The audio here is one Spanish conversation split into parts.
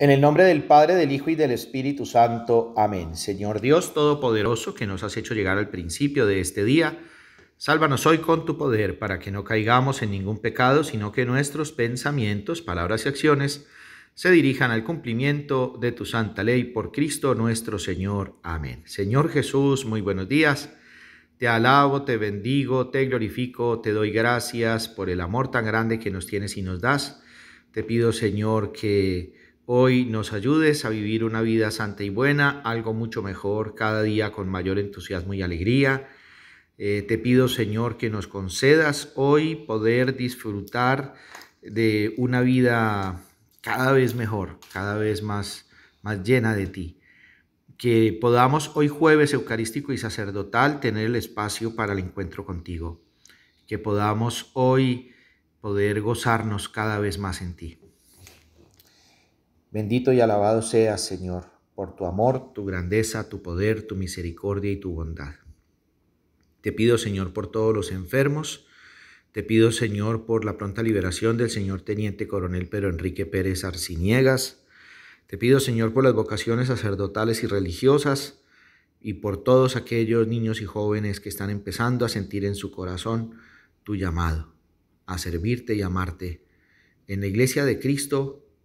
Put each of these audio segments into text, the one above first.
En el nombre del Padre, del Hijo y del Espíritu Santo. Amén. Señor Dios Todopoderoso, que nos has hecho llegar al principio de este día, sálvanos hoy con tu poder para que no caigamos en ningún pecado, sino que nuestros pensamientos, palabras y acciones se dirijan al cumplimiento de tu santa ley por Cristo nuestro Señor. Amén. Señor Jesús, muy buenos días. Te alabo, te bendigo, te glorifico, te doy gracias por el amor tan grande que nos tienes y nos das. Te pido, Señor, que hoy nos ayudes a vivir una vida santa y buena, algo mucho mejor cada día con mayor entusiasmo y alegría. Eh, te pido, Señor, que nos concedas hoy poder disfrutar de una vida cada vez mejor, cada vez más, más llena de ti. Que podamos hoy jueves eucarístico y sacerdotal tener el espacio para el encuentro contigo. Que podamos hoy poder gozarnos cada vez más en ti. Bendito y alabado seas, Señor, por tu amor, tu grandeza, tu poder, tu misericordia y tu bondad. Te pido, Señor, por todos los enfermos. Te pido, Señor, por la pronta liberación del señor Teniente Coronel Pedro Enrique Pérez Arciniegas. Te pido, Señor, por las vocaciones sacerdotales y religiosas y por todos aquellos niños y jóvenes que están empezando a sentir en su corazón tu llamado a servirte y amarte en la iglesia de Cristo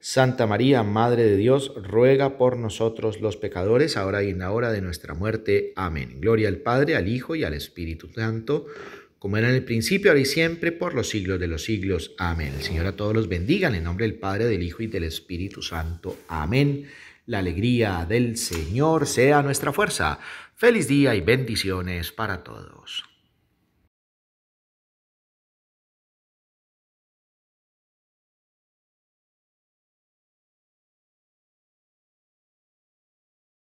Santa María, Madre de Dios, ruega por nosotros los pecadores, ahora y en la hora de nuestra muerte. Amén. Gloria al Padre, al Hijo y al Espíritu Santo, como era en el principio, ahora y siempre, por los siglos de los siglos. Amén. El Señor a todos los bendiga en el nombre del Padre, del Hijo y del Espíritu Santo. Amén. La alegría del Señor sea nuestra fuerza. Feliz día y bendiciones para todos.